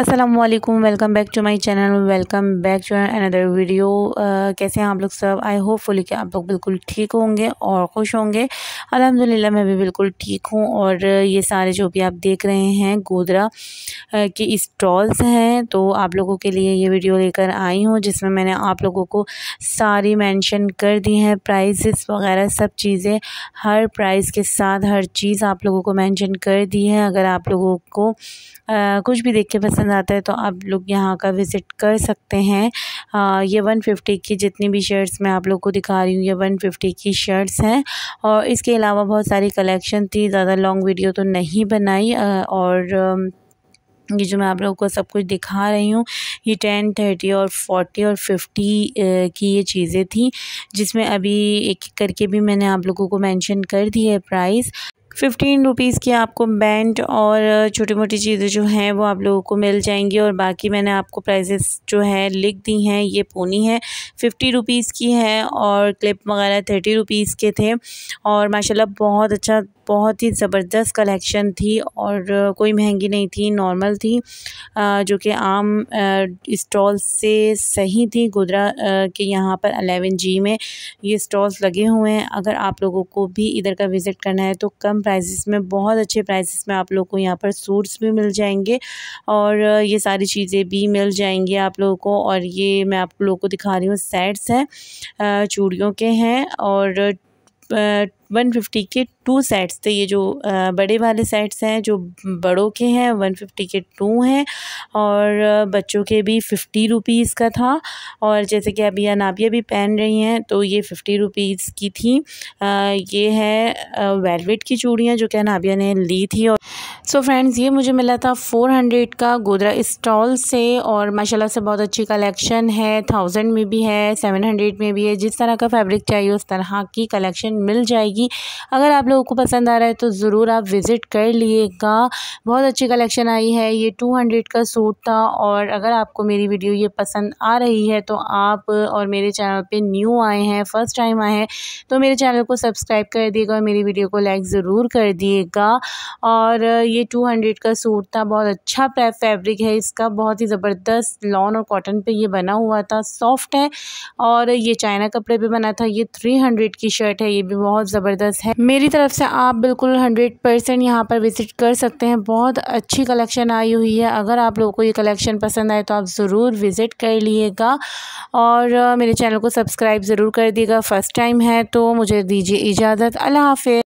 Aslam welcome back to my channel welcome back to another video कैसे हैं आप लोग सब आई होप फुली कि आप लोग बिल्कुल ठीक होंगे और खुश होंगे अल्हम्दुलिल्लाह मैं भी बिल्कुल ठीक हूँ और ये सारे जो भी आप देख रहे हैं गोदरा uh, के स्टॉल्स हैं तो आप लोगों के लिए ये वीडियो लेकर आई हूँ जिसमें मैंने आप लोगों को सारी मैंशन कर दी हैं प्राइज़ वगैरह सब चीज़ें हर प्राइस के साथ हर चीज़ आप लोगों को मैंशन कर दी है अगर आप लोगों को आ, uh, कुछ भी देख के पसंद पसंद आता है तो आप लोग यहाँ का विज़िट कर सकते हैं आ, ये वन फिफ्टी की जितनी भी शर्ट्स मैं आप लोग को दिखा रही हूँ ये वन फिफ्टी की शर्ट्स हैं और इसके अलावा बहुत सारी कलेक्शन थी ज़्यादा लॉन्ग वीडियो तो नहीं बनाई आ, और ये जो मैं आप लोगों को सब कुछ दिखा रही हूँ ये टेन थर्टी और फोर्टी और फिफ्टी की ये चीज़ें थी जिसमें अभी एक एक करके भी मैंने आप लोगों को मेंशन कर दी है प्राइस फ़िफ्टीन रुपीज़ की आपको बैंड और छोटी मोटी चीज़ें जो हैं वो आप लोगों को मिल जाएंगी और बाकी मैंने आपको प्राइजेस जो है लिख दी हैं ये पोनी है फ़िफ्टी रुपीज़ की है और क्लिप वगैरह थर्टी रुपीज़ के थे और माशाल्लाह बहुत अच्छा बहुत ही ज़बरदस्त कलेक्शन थी और कोई महंगी नहीं थी नॉर्मल थी जो कि आम स्टॉल से सही थी गोदरा के यहाँ पर अलेवन जी में ये स्टॉल्स लगे हुए हैं अगर आप लोगों को भी इधर का विज़िट करना है तो कम प्राइसेस में बहुत अच्छे प्राइसेस में आप लोग को यहाँ पर सूट्स भी मिल जाएंगे और ये सारी चीज़ें भी मिल जाएंगी आप लोगों को और ये मैं आप लोगों को दिखा रही हूँ सेट्स हैं चूड़ियों के हैं और वन फिफ्टी के टू सेट्स थे ये जो बड़े वाले सेट्स हैं जो बड़ों के हैं वन फिफ्टी के टू हैं और बच्चों के भी फिफ्टी रुपीज़ का था और जैसे कि अभी अनाबिया भी पहन रही हैं तो ये फिफ्टी रुपीज़ की थी आ, ये है वेलवेट की चूड़ियाँ जो कि अनाबिया ने ली थी और सो so फ्रेंड्स ये मुझे मिला था 400 का गोदरा स्टॉल से और माशाल्लाह से बहुत अच्छी कलेक्शन है थाउजेंड में भी है 700 में भी है जिस तरह का फैब्रिक चाहिए उस तरह की कलेक्शन मिल जाएगी अगर आप लोगों को पसंद आ रहा है तो ज़रूर आप विज़िट कर लिएगा बहुत अच्छी कलेक्शन आई है ये 200 का सूट था और अगर आपको मेरी वीडियो ये पसंद आ रही है तो आप और मेरे चैनल पर न्यू आए हैं फ़र्स्ट टाइम आए हैं तो मेरे चैनल को सब्सक्राइब कर दिएगा और मेरी वीडियो को लाइक ज़रूर कर दिएगा और ये ये टू हंड्रेड का सूट था बहुत अच्छा फैब्रिक है इसका बहुत ही ज़बरदस्त लॉन और कॉटन पे ये बना हुआ था सॉफ्ट है और ये चाइना कपड़े पे बना था ये थ्री हंड्रेड की शर्ट है ये भी बहुत ज़बरदस्त है मेरी तरफ से आप बिल्कुल हंड्रेड परसेंट यहाँ पर विज़िट कर सकते हैं बहुत अच्छी कलेक्शन आई हुई है अगर आप लोगों को ये कलेक्शन पसंद आए तो आप ज़रूर विज़िट कर लीजिएगा और मेरे चैनल को सब्सक्राइब ज़रूर कर दिएगा फ़र्स्ट टाइम है तो मुझे दीजिए इजाज़त अल्लाह हाफि